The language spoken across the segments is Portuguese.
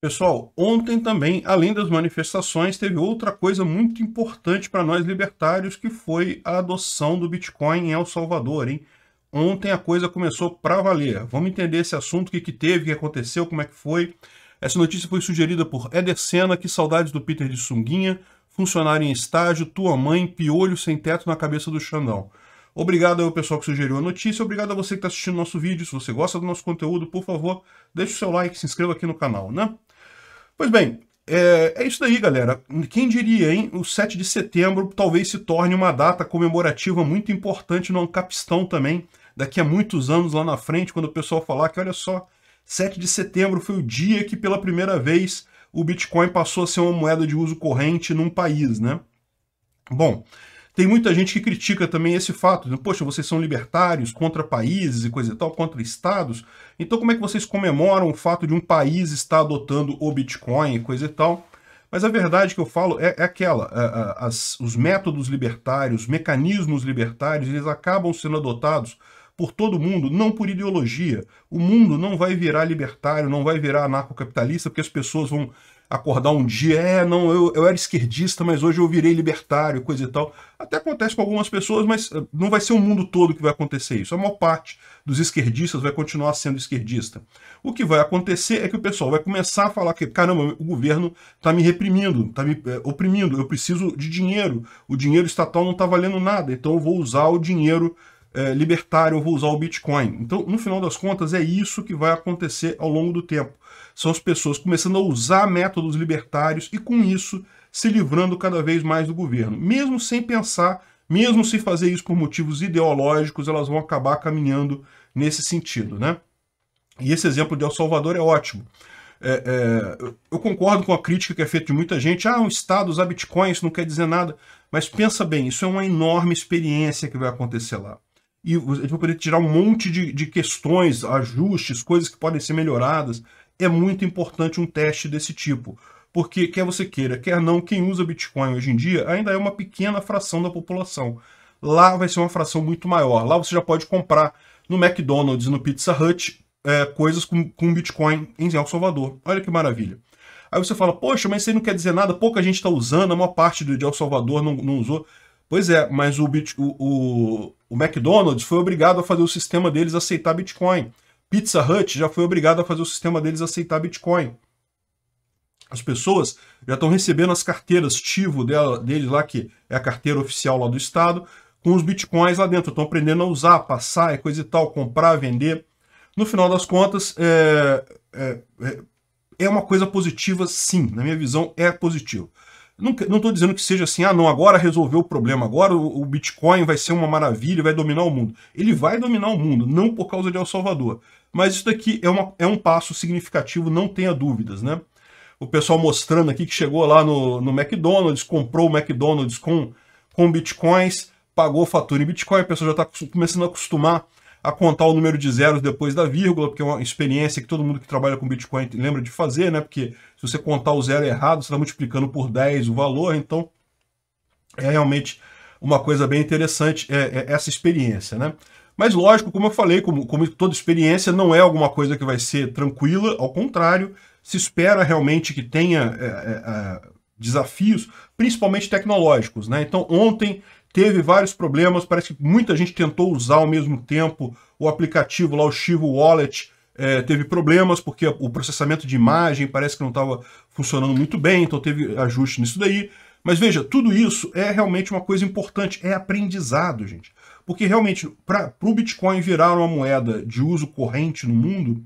Pessoal, ontem também, além das manifestações, teve outra coisa muito importante para nós libertários, que foi a adoção do Bitcoin em El Salvador, hein? Ontem a coisa começou para valer. Vamos entender esse assunto, o que, que teve, o que aconteceu, como é que foi. Essa notícia foi sugerida por Eder Senna, que saudades do Peter de Sunguinha, funcionário em estágio, tua mãe, piolho sem teto na cabeça do Xandão. Obrigado ao pessoal que sugeriu a notícia, obrigado a você que está assistindo nosso vídeo. Se você gosta do nosso conteúdo, por favor, deixe o seu like, se inscreva aqui no canal, né? Pois bem, é, é, isso daí, galera. Quem diria, hein? O 7 de setembro talvez se torne uma data comemorativa muito importante no Ancapistão também. Daqui a muitos anos lá na frente, quando o pessoal falar que, olha só, 7 de setembro foi o dia que pela primeira vez o Bitcoin passou a ser uma moeda de uso corrente num país, né? Bom, tem muita gente que critica também esse fato. Né? Poxa, vocês são libertários contra países e coisa e tal, contra estados. Então como é que vocês comemoram o fato de um país estar adotando o Bitcoin e coisa e tal? Mas a verdade que eu falo é, é aquela, as, os métodos libertários, os mecanismos libertários, eles acabam sendo adotados por todo mundo, não por ideologia. O mundo não vai virar libertário, não vai virar anarcocapitalista, porque as pessoas vão acordar um dia, é, não, eu, eu era esquerdista, mas hoje eu virei libertário, coisa e tal. Até acontece com algumas pessoas, mas eh, não vai ser o mundo todo que vai acontecer isso. A maior parte dos esquerdistas vai continuar sendo esquerdista. O que vai acontecer é que o pessoal vai começar a falar que, caramba, o governo está me reprimindo, está me eh, oprimindo, eu preciso de dinheiro, o dinheiro estatal não está valendo nada, então eu vou usar o dinheiro é, libertário, eu vou usar o Bitcoin. Então, no final das contas, é isso que vai acontecer ao longo do tempo. São as pessoas começando a usar métodos libertários e, com isso, se livrando cada vez mais do governo. Mesmo sem pensar, mesmo sem fazer isso por motivos ideológicos, elas vão acabar caminhando nesse sentido. Né? E esse exemplo de El Salvador é ótimo. É, é, eu concordo com a crítica que é feita de muita gente. Ah, um Estado usar Bitcoin, isso não quer dizer nada. Mas pensa bem, isso é uma enorme experiência que vai acontecer lá e a gente vai poder tirar um monte de, de questões, ajustes, coisas que podem ser melhoradas. É muito importante um teste desse tipo. Porque, quer você queira, quer não, quem usa Bitcoin hoje em dia ainda é uma pequena fração da população. Lá vai ser uma fração muito maior. Lá você já pode comprar no McDonald's e no Pizza Hut é, coisas com, com Bitcoin em El Salvador. Olha que maravilha. Aí você fala, poxa, mas isso aí não quer dizer nada, pouca gente está usando, a maior parte do El Salvador não, não usou. Pois é, mas o, Bit, o, o McDonald's foi obrigado a fazer o sistema deles aceitar Bitcoin. Pizza Hut já foi obrigado a fazer o sistema deles aceitar Bitcoin. As pessoas já estão recebendo as carteiras Tivo dela, dele lá, que é a carteira oficial lá do Estado, com os Bitcoins lá dentro. Estão aprendendo a usar, passar, é coisa e tal, comprar, vender. No final das contas, é, é, é, é uma coisa positiva, sim. Na minha visão, é positivo. Não estou dizendo que seja assim, ah, não, agora resolveu o problema, agora o, o Bitcoin vai ser uma maravilha, vai dominar o mundo. Ele vai dominar o mundo, não por causa de El Salvador. Mas isso daqui é, uma, é um passo significativo, não tenha dúvidas, né? O pessoal mostrando aqui que chegou lá no, no McDonald's, comprou o McDonald's com, com bitcoins, pagou fatura em bitcoin, a pessoa já está começando a acostumar a contar o número de zeros depois da vírgula, porque é uma experiência que todo mundo que trabalha com Bitcoin lembra de fazer, né? Porque se você contar o zero errado, você está multiplicando por 10 o valor, então é realmente uma coisa bem interessante é, é essa experiência, né? Mas lógico, como eu falei, como, como toda experiência, não é alguma coisa que vai ser tranquila, ao contrário, se espera realmente que tenha é, é, é desafios, principalmente tecnológicos, né? Então ontem teve vários problemas, parece que muita gente tentou usar ao mesmo tempo o aplicativo lá, o Chivo Wallet, é, teve problemas porque o processamento de imagem parece que não estava funcionando muito bem, então teve ajuste nisso daí. Mas veja, tudo isso é realmente uma coisa importante, é aprendizado, gente. Porque realmente, para o Bitcoin virar uma moeda de uso corrente no mundo,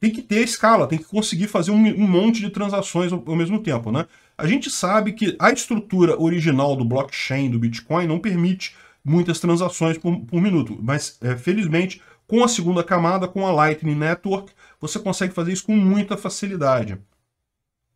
tem que ter escala, tem que conseguir fazer um, um monte de transações ao, ao, mesmo tempo, né? A gente sabe que a estrutura original do blockchain do Bitcoin não permite muitas transações por, por minuto, mas é, felizmente com a segunda camada, com a Lightning Network, você consegue fazer isso com muita facilidade.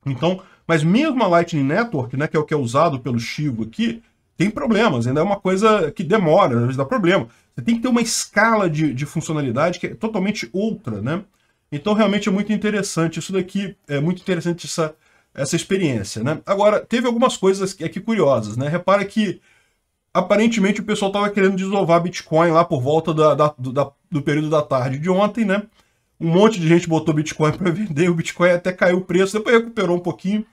Então, mas mesmo a Lightning Network, né, que é o que é usado pelo Chivo aqui, tem problemas, ainda é uma coisa que demora, às vezes dá problema. Você tem que ter uma escala de, de funcionalidade que é totalmente outra, né? Então, realmente é muito interessante isso daqui, é muito interessante essa, essa experiência, né? Agora, teve algumas coisas aqui é curiosas, né? Repara que, aparentemente, o pessoal estava querendo desovar Bitcoin lá por volta da, da, do, da, do período da tarde de ontem, né? Um monte de gente botou Bitcoin para vender, o Bitcoin até caiu o preço, depois recuperou um pouquinho.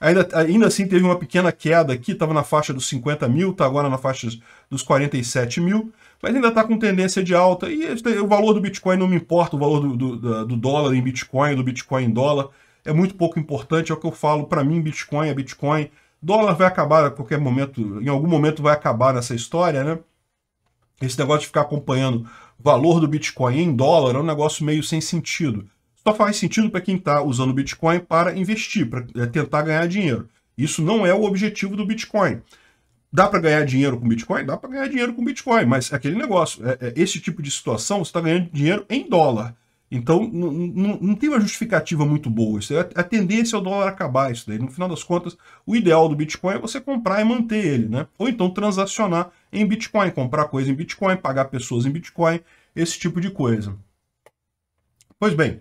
Ainda, ainda assim, teve uma pequena queda aqui, estava na faixa dos 50 mil, está agora na faixa dos 47 mil mas ainda está com tendência de alta. E o valor do Bitcoin não me importa, o valor do, do, do dólar em Bitcoin, do Bitcoin em dólar, é muito pouco importante. É o que eu falo, para mim, Bitcoin é Bitcoin. Dólar vai acabar a qualquer momento, em algum momento vai acabar nessa história, né? Esse negócio de ficar acompanhando o valor do Bitcoin em dólar é um negócio meio sem sentido. Só faz sentido para quem está usando o Bitcoin para investir, para é, tentar ganhar dinheiro. Isso não é o objetivo do Bitcoin. Dá para ganhar dinheiro com Bitcoin? Dá para ganhar dinheiro com Bitcoin, mas é aquele negócio. É, é, esse tipo de situação, você está ganhando dinheiro em dólar. Então, não tem uma justificativa muito boa. Isso a é, é tendência é o dólar acabar isso daí. No final das contas, o ideal do Bitcoin é você comprar e manter ele, né? Ou então transacionar em Bitcoin, comprar coisa em Bitcoin, pagar pessoas em Bitcoin, esse tipo de coisa. Pois bem,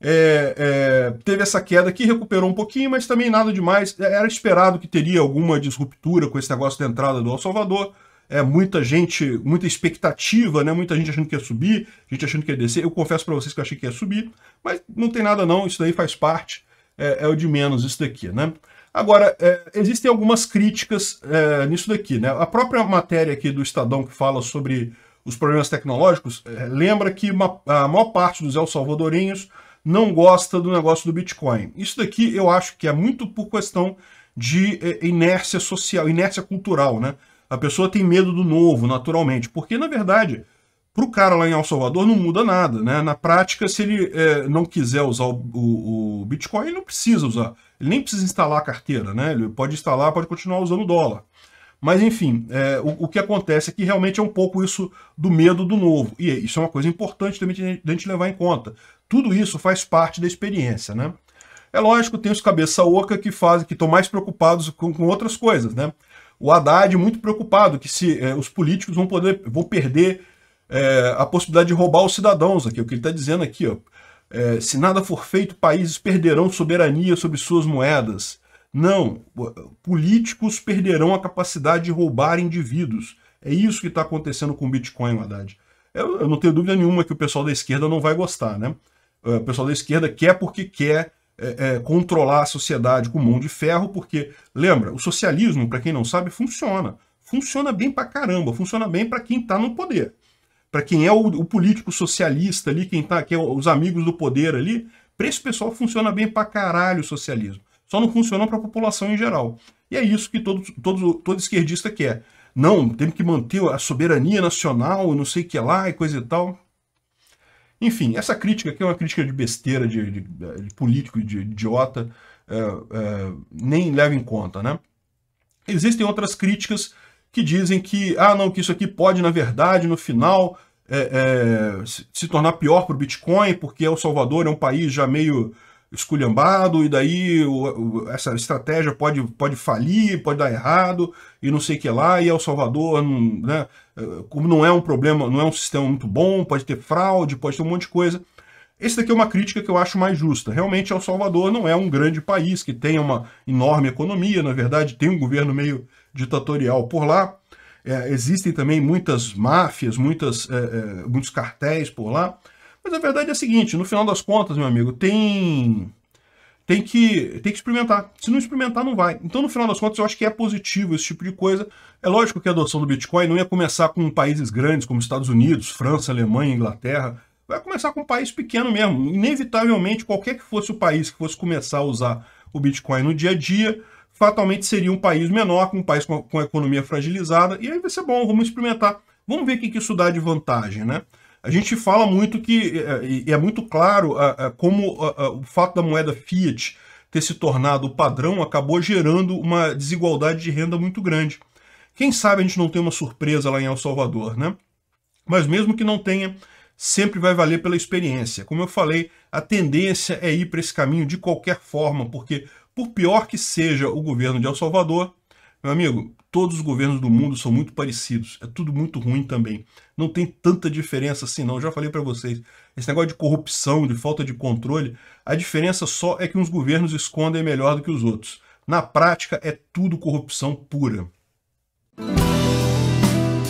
é, é, teve essa queda que recuperou um pouquinho, mas também nada demais. É, era esperado que teria alguma disruptura com esse negócio da entrada do El Salvador. É, muita gente, muita expectativa, né? Muita gente achando que ia subir, gente achando que ia descer. Eu confesso para vocês que eu achei que ia subir, mas não tem nada não, isso daí faz parte, é, é o de menos isso daqui, né? Agora, é, existem algumas críticas é, nisso daqui, né? A própria matéria aqui do Estadão que fala sobre os problemas tecnológicos é, lembra que uma, a maior parte dos El Salvadorinhos não gosta do negócio do Bitcoin. Isso daqui eu acho que é muito por questão de eh, inércia social, inércia cultural, né? A pessoa tem medo do novo, naturalmente, porque, na verdade, para o cara lá em El Salvador não muda nada, né? Na prática, se ele é, não quiser usar o, o, o, Bitcoin, ele não precisa usar. Ele nem precisa instalar a carteira, né? Ele pode instalar, pode continuar usando o dólar. Mas, enfim, é, o, o, que acontece é que realmente é um pouco isso do medo do novo. E isso é uma coisa importante também de, a gente levar em conta. Tudo isso faz parte da experiência, né? É lógico, tem os cabeça oca que fazem, que estão mais preocupados com, com, outras coisas, né? O Haddad é muito preocupado que se é, os políticos vão poder, vão perder é, a possibilidade de roubar os cidadãos aqui. O que ele está dizendo aqui, ó, é, se nada for feito, países perderão soberania sobre suas moedas. Não, políticos perderão a capacidade de roubar indivíduos. É isso que está acontecendo com o Bitcoin, Haddad. Eu, eu, não tenho dúvida nenhuma que o pessoal da esquerda não vai gostar, né? É, o pessoal da esquerda quer porque quer é, é, controlar a sociedade com mão de ferro, porque, lembra, o socialismo, para quem não sabe, funciona. Funciona bem para caramba, funciona bem para quem está no poder. Para quem é o, o, político socialista ali, quem tá, que é os amigos do poder ali, para esse pessoal funciona bem para caralho o socialismo só não funcionam para a população em geral. E é isso que todo, todo, todo esquerdista quer. Não, temos que manter a soberania nacional, não sei o que lá e coisa e tal. Enfim, essa crítica aqui é uma crítica de besteira, de, de, de político, de idiota, é, é, nem leva em conta, né? Existem outras críticas que dizem que, ah, não, que isso aqui pode, na verdade, no final, é, é se tornar pior para o Bitcoin, porque El Salvador é um país já meio esculhambado, e daí o, o, essa estratégia pode, pode falir, pode dar errado, e não sei o que lá, e El Salvador, não, né, eh, como não é um problema, não é um sistema muito bom, pode ter fraude, pode ter um monte de coisa. Esse daqui é uma crítica que eu acho mais justa. Realmente, El Salvador não é um grande país que tem uma enorme economia, na verdade, tem um governo meio ditatorial por lá. É, existem também muitas máfias, muitas, é, é, muitos cartéis por lá. Mas a verdade é a seguinte, no final das contas, meu amigo, tem tem que, tem que experimentar. Se não experimentar, não vai. Então, no final das contas, eu acho que é positivo esse tipo de coisa. É lógico que a adoção do Bitcoin não ia começar com países grandes como Estados Unidos, França, Alemanha, Inglaterra. Vai começar com um país pequeno mesmo. Inevitavelmente, qualquer que fosse o país que fosse começar a usar o Bitcoin no dia a dia, fatalmente seria um país menor, um país com, a economia fragilizada. E aí vai ser bom, vamos experimentar. Vamos ver o que isso dá de vantagem, né? A gente fala muito que, é, é, e é muito claro, como o fato da moeda fiat ter se tornado o padrão acabou gerando uma desigualdade de renda muito grande. Quem sabe a gente não tem uma surpresa lá em El Salvador, né? Mas mesmo que não tenha, sempre vai valer pela experiência. Como eu falei, a tendência é ir para esse caminho de qualquer forma, porque por pior que seja o governo de El Salvador, meu amigo, todos os governos do mundo são muito parecidos. É tudo muito ruim também. Não tem tanta diferença assim, não. Eu já falei para vocês. Esse negócio de corrupção, de falta de controle, a diferença só é que uns governos escondem melhor do que os outros. Na prática, é tudo corrupção pura